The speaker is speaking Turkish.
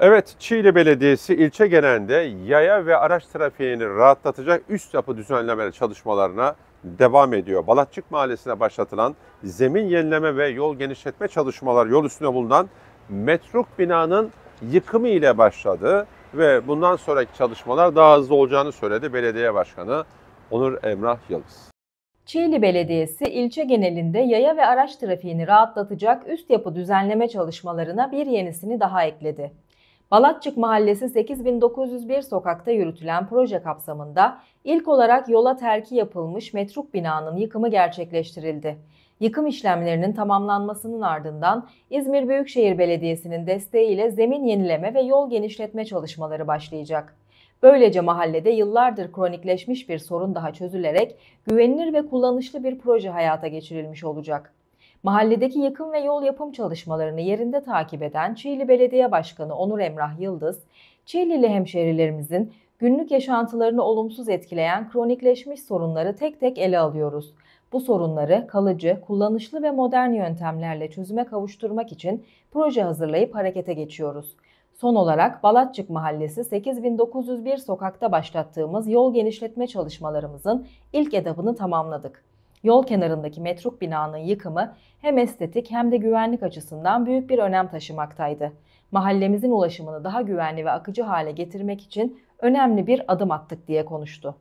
Evet, Çiğli Belediyesi ilçe genelinde yaya ve araç trafiğini rahatlatacak üst yapı düzenleme çalışmalarına devam ediyor. Balatçık Mahallesi'ne başlatılan zemin yenileme ve yol genişletme çalışmaları yol üstünde bulunan metruk binanın yıkımı ile başladı ve bundan sonraki çalışmalar daha hızlı olacağını söyledi belediye başkanı Onur Emrah Yıldız. Çiğli Belediyesi ilçe genelinde yaya ve araç trafiğini rahatlatacak üst yapı düzenleme çalışmalarına bir yenisini daha ekledi. Balatçık Mahallesi 8901 sokakta yürütülen proje kapsamında ilk olarak yola terki yapılmış metruk binanın yıkımı gerçekleştirildi. Yıkım işlemlerinin tamamlanmasının ardından İzmir Büyükşehir Belediyesi'nin desteğiyle zemin yenileme ve yol genişletme çalışmaları başlayacak. Böylece mahallede yıllardır kronikleşmiş bir sorun daha çözülerek güvenilir ve kullanışlı bir proje hayata geçirilmiş olacak. Mahalledeki yakın ve yol yapım çalışmalarını yerinde takip eden Çiğli Belediye Başkanı Onur Emrah Yıldız, Çiğlili hemşerilerimizin günlük yaşantılarını olumsuz etkileyen kronikleşmiş sorunları tek tek ele alıyoruz. Bu sorunları kalıcı, kullanışlı ve modern yöntemlerle çözüme kavuşturmak için proje hazırlayıp harekete geçiyoruz. Son olarak Balatçık Mahallesi 8901 sokakta başlattığımız yol genişletme çalışmalarımızın ilk edabını tamamladık yol kenarındaki metruk binanın yıkımı hem estetik hem de güvenlik açısından büyük bir önem taşımaktaydı. Mahallemizin ulaşımını daha güvenli ve akıcı hale getirmek için önemli bir adım attık diye konuştu.